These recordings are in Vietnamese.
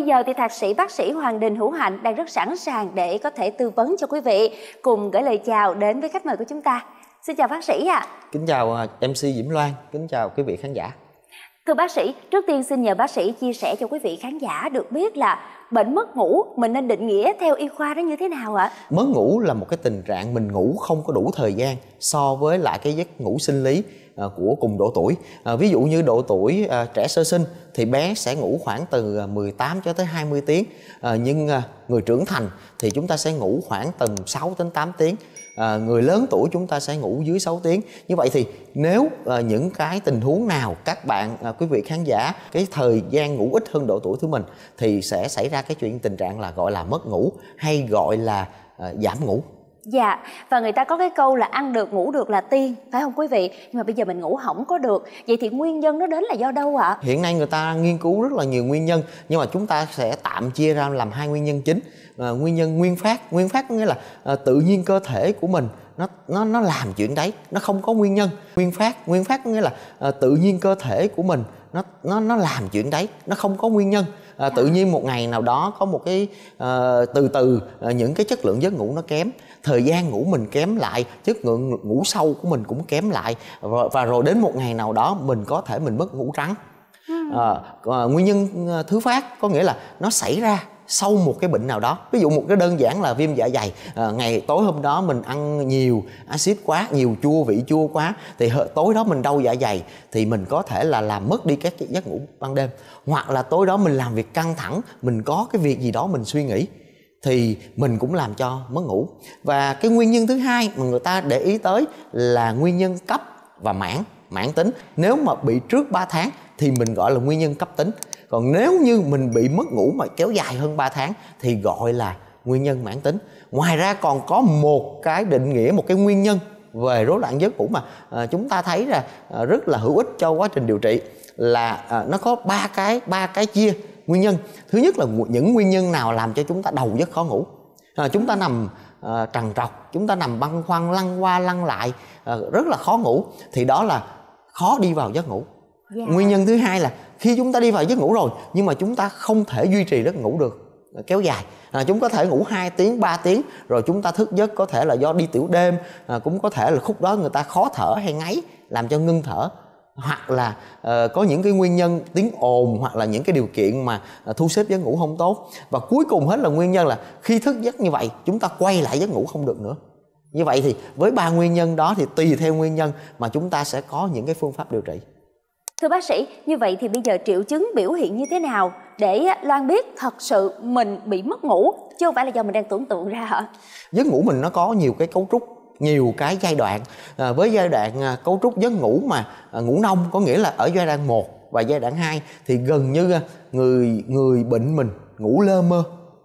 bây giờ thì thạc sĩ bác sĩ Hoàng Đình Hữu Hạnh đang rất sẵn sàng để có thể tư vấn cho quý vị cùng gửi lời chào đến với khách mời của chúng ta. Xin chào bác sĩ ạ. À. Kính chào à, MC Diễm Loan, kính chào quý vị khán giả. Thưa bác sĩ, trước tiên xin nhờ bác sĩ chia sẻ cho quý vị khán giả được biết là bệnh mất ngủ mình nên định nghĩa theo y khoa đó như thế nào ạ? Mất ngủ là một cái tình trạng mình ngủ không có đủ thời gian so với lại cái giấc ngủ sinh lý À, của cùng độ tuổi à, ví dụ như độ tuổi à, trẻ sơ sinh thì bé sẽ ngủ khoảng từ 18 cho tới 20 tiếng nhưng người trưởng thành thì chúng ta sẽ ngủ khoảng tầm 6 đến 8 tiếng à, người lớn tuổi chúng ta sẽ ngủ dưới 6 tiếng như vậy thì nếu à, những cái tình huống nào các bạn à, quý vị khán giả cái thời gian ngủ ít hơn độ tuổi của mình thì sẽ xảy ra cái chuyện tình trạng là gọi là mất ngủ hay gọi là à, giảm ngủ Dạ, và người ta có cái câu là ăn được ngủ được là tiên, phải không quý vị? Nhưng mà bây giờ mình ngủ không có được. Vậy thì nguyên nhân nó đến là do đâu ạ? À? Hiện nay người ta nghiên cứu rất là nhiều nguyên nhân, nhưng mà chúng ta sẽ tạm chia ra làm hai nguyên nhân chính. À, nguyên nhân nguyên phát, nguyên phát có nghĩa là à, tự nhiên cơ thể của mình nó nó nó làm chuyện đấy, nó không có nguyên nhân. Nguyên phát, nguyên phát có nghĩa là à, tự nhiên cơ thể của mình nó nó nó làm chuyện đấy, nó không có nguyên nhân à, tự dạ. nhiên một ngày nào đó có một cái à, từ từ à, những cái chất lượng giấc ngủ nó kém thời gian ngủ mình kém lại chất lượng ngủ sâu của mình cũng kém lại và, và rồi đến một ngày nào đó mình có thể mình mất ngủ trắng à, à, nguyên nhân thứ phát có nghĩa là nó xảy ra sau một cái bệnh nào đó ví dụ một cái đơn giản là viêm dạ dày à, ngày tối hôm đó mình ăn nhiều axit quá nhiều chua vị chua quá thì tối đó mình đau dạ dày thì mình có thể là làm mất đi các giấc ngủ ban đêm hoặc là tối đó mình làm việc căng thẳng mình có cái việc gì đó mình suy nghĩ thì mình cũng làm cho mất ngủ và cái nguyên nhân thứ hai mà người ta để ý tới là nguyên nhân cấp và mãn mãn tính nếu mà bị trước 3 tháng thì mình gọi là nguyên nhân cấp tính còn nếu như mình bị mất ngủ mà kéo dài hơn 3 tháng thì gọi là nguyên nhân mãn tính ngoài ra còn có một cái định nghĩa một cái nguyên nhân về rối loạn giấc ngủ mà à, chúng ta thấy là à, rất là hữu ích cho quá trình điều trị là à, nó có ba cái ba cái chia nguyên nhân thứ nhất là những nguyên nhân nào làm cho chúng ta đầu rất khó ngủ à, chúng ta nằm à, trằn trọc chúng ta nằm băn khoăn lăn qua lăn lại à, rất là khó ngủ thì đó là khó đi vào giấc ngủ yeah. Dạ. nguyên nhân thứ hai là khi chúng ta đi vào giấc ngủ rồi nhưng mà chúng ta không thể duy trì giấc ngủ được kéo dài à, chúng có thể ngủ 2 tiếng 3 tiếng rồi chúng ta thức giấc có thể là do đi tiểu đêm à, cũng có thể là khúc đó người ta khó thở hay ngáy làm cho ngưng thở hoặc là uh, có những cái nguyên nhân tiếng ồn hoặc là những cái điều kiện mà uh, thu xếp giấc ngủ không tốt và cuối cùng hết là nguyên nhân là khi thức giấc như vậy chúng ta quay lại giấc ngủ không được nữa như vậy thì với ba nguyên nhân đó thì tùy theo nguyên nhân mà chúng ta sẽ có những cái phương pháp điều trị Thưa bác sĩ, như vậy thì bây giờ triệu chứng biểu hiện như thế nào để Loan biết thật sự mình bị mất ngủ chứ không phải là do mình đang tưởng tượng ra hả? Giấc ngủ mình nó có nhiều cái cấu trúc nhiều cái giai đoạn à, với giai đoạn à, cấu trúc giấc ngủ mà à, ngủ nông có nghĩa là ở giai đoạn 1 và giai đoạn 2 thì gần như à, người người bệnh mình ngủ lơ mơ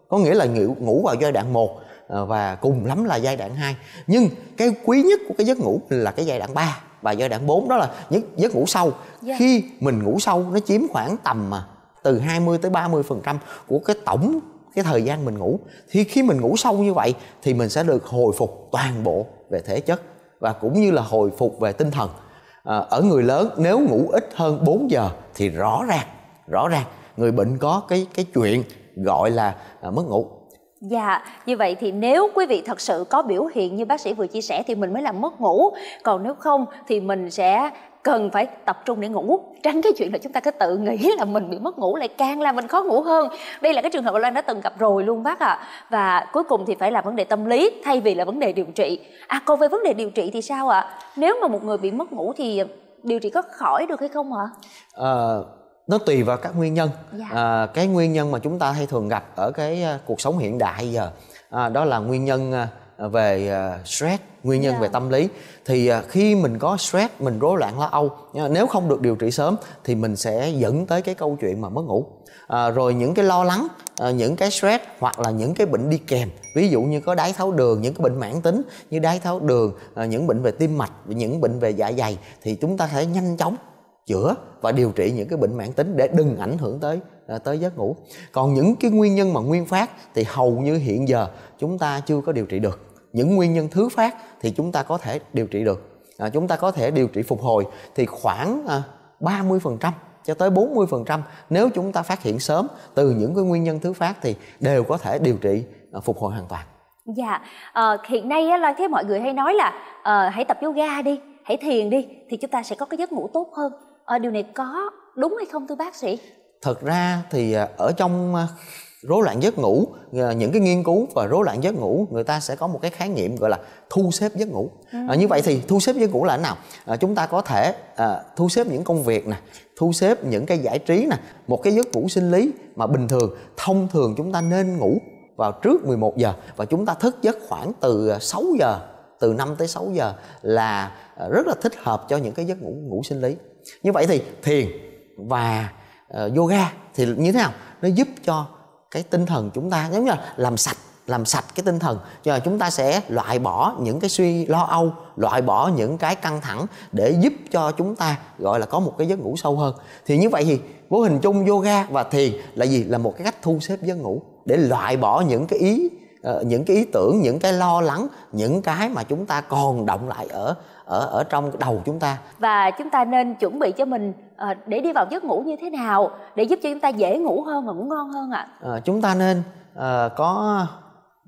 có nghĩa là ngủ, ngủ vào giai đoạn 1 à, và cùng lắm là giai đoạn 2 nhưng cái quý nhất của cái giấc ngủ là cái giai đoạn 3 và giai đoạn 4 đó là giấc giấc ngủ sâu yeah. Dạ. khi mình ngủ sâu nó chiếm khoảng tầm mà từ 20 tới 30 phần trăm của cái tổng cái thời gian mình ngủ thì khi mình ngủ sâu như vậy thì mình sẽ được hồi phục toàn bộ về thể chất và cũng như là hồi phục về tinh thần à, ở người lớn nếu ngủ ít hơn 4 giờ thì rõ ràng rõ ràng người bệnh có cái cái chuyện gọi là à, mất ngủ Dạ, như vậy thì nếu quý vị thật sự có biểu hiện như bác sĩ vừa chia sẻ thì mình mới làm mất ngủ. Còn nếu không thì mình sẽ cần phải tập trung để ngủ tránh cái chuyện là chúng ta cứ tự nghĩ là mình bị mất ngủ lại càng làm mình khó ngủ hơn đây là cái trường hợp mà loan đã từng gặp rồi luôn bác ạ à. và cuối cùng thì phải là vấn đề tâm lý thay vì là vấn đề điều trị à còn về vấn đề điều trị thì sao ạ à? nếu mà một người bị mất ngủ thì điều trị có khỏi được hay không ạ à? à, nó tùy vào các nguyên nhân dạ. à, cái nguyên nhân mà chúng ta hay thường gặp ở cái à, cuộc sống hiện đại giờ à, đó là nguyên nhân à, về à, stress nguyên nhân yeah. Dạ. về tâm lý thì khi mình có stress mình rối loạn lo âu nếu không được điều trị sớm thì mình sẽ dẫn tới cái câu chuyện mà mất ngủ à, rồi những cái lo lắng à, những cái stress hoặc là những cái bệnh đi kèm ví dụ như có đái tháo đường những cái bệnh mãn tính như đái tháo đường à, những bệnh về tim mạch những bệnh về dạ dày thì chúng ta sẽ nhanh chóng chữa và điều trị những cái bệnh mãn tính để đừng ảnh hưởng tới à, tới giấc ngủ còn những cái nguyên nhân mà nguyên phát thì hầu như hiện giờ chúng ta chưa có điều trị được những nguyên nhân thứ phát thì chúng ta có thể điều trị được à, chúng ta có thể điều trị phục hồi thì khoảng à, ba mươi phần trăm cho tới 40% nếu chúng ta phát hiện sớm từ những cái nguyên nhân thứ phát thì đều có thể điều trị à, phục hồi hoàn toàn. Dạ, à, hiện nay á, Loan thấy mọi người hay nói là à, hãy tập yoga đi, hãy thiền đi thì chúng ta sẽ có cái giấc ngủ tốt hơn à, điều này có đúng hay không thưa bác sĩ thật ra thì à, ở trong à, rối loạn giấc ngủ à, những cái nghiên cứu và rối loạn giấc ngủ người ta sẽ có một cái khái niệm gọi là thu xếp giấc ngủ ừ. à, như vậy thì thu xếp giấc ngủ là nào à, chúng ta có thể à, thu xếp những công việc nè thu xếp những cái giải trí nè một cái giấc ngủ sinh lý mà bình thường thông thường chúng ta nên ngủ vào trước 11 giờ và chúng ta thức giấc khoảng từ 6 giờ từ 5 tới 6 giờ là rất là thích hợp cho những cái giấc ngủ ngủ sinh lý như vậy thì thiền và uh, yoga thì như thế nào nó giúp cho cái tinh thần chúng ta giống như là làm sạch làm sạch cái tinh thần cho chúng ta sẽ loại bỏ những cái suy lo âu loại bỏ những cái căng thẳng để giúp cho chúng ta gọi là có một cái giấc ngủ sâu hơn thì như vậy thì vô hình chung yoga và thiền là gì là một cái cách thu xếp giấc ngủ để loại bỏ những cái ý Ờ, những cái ý tưởng những cái lo lắng những cái mà chúng ta còn động lại ở ở ở trong đầu chúng ta và chúng ta nên chuẩn bị cho mình ờ, để đi vào giấc ngủ như thế nào để giúp cho chúng ta dễ ngủ hơn và ngủ ngon hơn ạ à? à, chúng ta nên à, có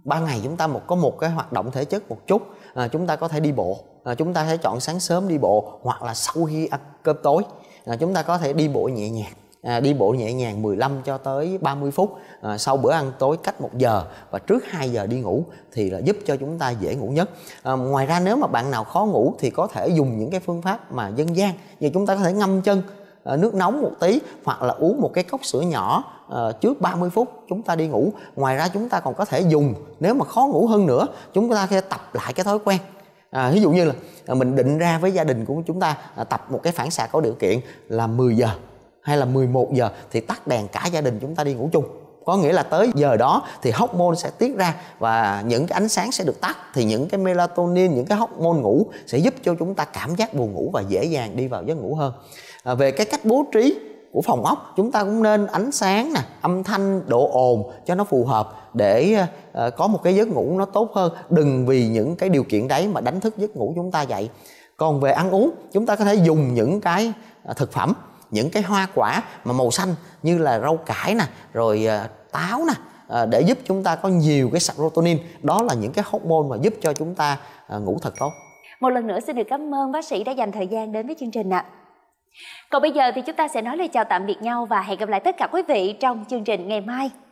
ban ngày chúng ta một có một cái hoạt động thể chất một chút à, chúng ta có thể đi bộ à, chúng ta sẽ chọn sáng sớm đi bộ hoặc là sau khi ăn cơm tối à, chúng ta có thể đi bộ nhẹ nhàng à, đi bộ nhẹ nhàng 15 cho tới 30 phút à, sau bữa ăn tối cách 1 giờ và trước 2 giờ đi ngủ thì là giúp cho chúng ta dễ ngủ nhất à, ngoài ra nếu mà bạn nào khó ngủ thì có thể dùng những cái phương pháp mà dân gian như chúng ta có thể ngâm chân à, nước nóng một tí hoặc là uống một cái cốc sữa nhỏ à, trước 30 phút chúng ta đi ngủ ngoài ra chúng ta còn có thể dùng nếu mà khó ngủ hơn nữa chúng ta sẽ tập lại cái thói quen À, ví dụ như là à, mình định ra với gia đình của chúng ta à, tập một cái phản xạ có điều kiện là 10 giờ hay là 11 giờ thì tắt đèn cả gia đình chúng ta đi ngủ chung có nghĩa là tới giờ đó thì hormone sẽ tiết ra và những cái ánh sáng sẽ được tắt thì những cái melatonin những cái hormone ngủ sẽ giúp cho chúng ta cảm giác buồn ngủ và dễ dàng đi vào giấc ngủ hơn à, về cái cách bố trí của phòng ốc chúng ta cũng nên ánh sáng nè âm thanh độ ồn cho nó phù hợp để uh, có một cái giấc ngủ nó tốt hơn đừng vì những cái điều kiện đấy mà đánh thức giấc ngủ chúng ta dậy còn về ăn uống chúng ta có thể dùng những cái à, thực phẩm những cái hoa quả mà màu xanh như là rau cải nè rồi ờ, táo nè ờ, để giúp chúng ta có nhiều cái serotonin đó là những cái hormone mà giúp cho chúng ta ờ, ngủ thật tốt một lần nữa xin được cảm ơn bác sĩ đã dành thời gian đến với chương trình ạ còn bây giờ thì chúng ta sẽ nói lời chào tạm biệt nhau và hẹn gặp lại tất cả quý vị trong chương trình ngày mai